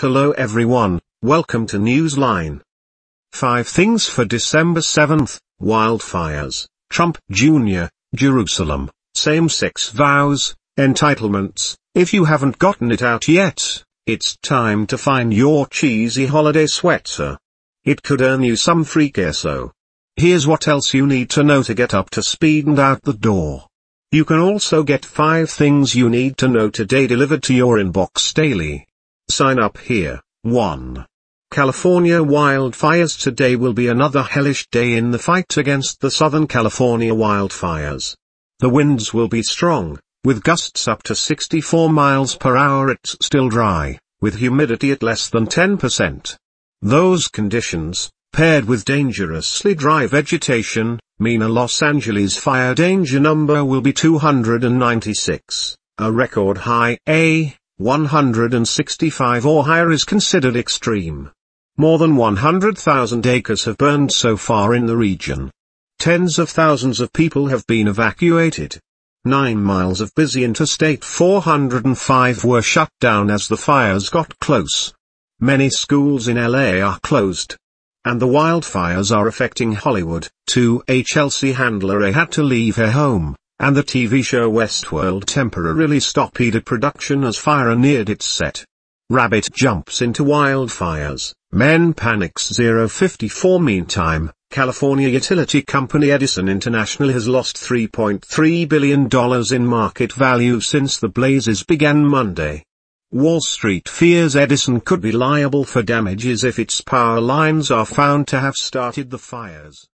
Hello everyone, welcome to Newsline. 5 things for December 7th, wildfires, Trump Jr., Jerusalem, same-sex vows, entitlements, if you haven't gotten it out yet, it's time to find your cheesy holiday sweater. It could earn you some free So, Here's what else you need to know to get up to speed and out the door. You can also get 5 things you need to know today delivered to your inbox daily. Sign up here. 1. California wildfires Today will be another hellish day in the fight against the Southern California wildfires. The winds will be strong, with gusts up to 64 miles per hour it's still dry, with humidity at less than 10%. Those conditions, paired with dangerously dry vegetation, mean a Los Angeles fire danger number will be 296, a record high. A eh? 165 or higher is considered extreme. More than 100,000 acres have burned so far in the region. Tens of thousands of people have been evacuated. Nine miles of busy Interstate 405 were shut down as the fires got close. Many schools in LA are closed. And the wildfires are affecting Hollywood, too. HLC handler had to leave her home and the TV show Westworld temporarily stopped production as fire neared its set. Rabbit jumps into wildfires, men panics 054 Meantime, California utility company Edison International has lost $3.3 billion in market value since the blazes began Monday. Wall Street fears Edison could be liable for damages if its power lines are found to have started the fires.